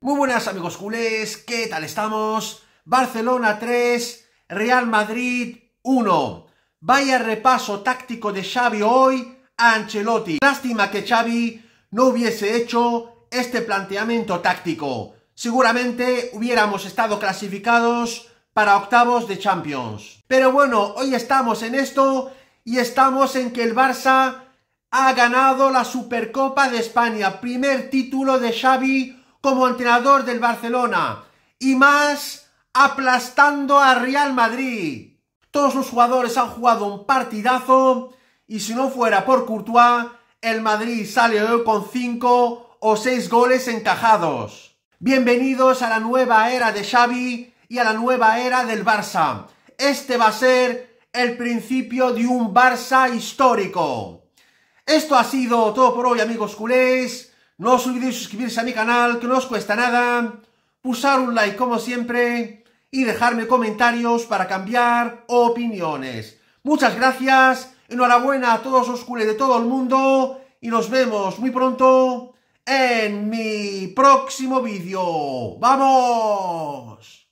Muy buenas amigos culés, ¿qué tal estamos? Barcelona 3, Real Madrid 1. Vaya repaso táctico de Xavi hoy a Ancelotti. Lástima que Xavi no hubiese hecho este planteamiento táctico. Seguramente hubiéramos estado clasificados para octavos de Champions. Pero bueno, hoy estamos en esto y estamos en que el Barça ha ganado la Supercopa de España, primer título de Xavi como entrenador del Barcelona y más aplastando a Real Madrid. Todos los jugadores han jugado un partidazo y si no fuera por Courtois, el Madrid sale con 5 o 6 goles encajados. Bienvenidos a la nueva era de Xavi y a la nueva era del Barça. Este va a ser el principio de un Barça histórico. Esto ha sido todo por hoy, amigos culés. No os olvidéis suscribirse a mi canal, que no os cuesta nada. Pusar un like, como siempre. Y dejarme comentarios para cambiar opiniones. Muchas gracias. Enhorabuena a todos los culés de todo el mundo. Y nos vemos muy pronto en mi próximo vídeo. ¡Vamos!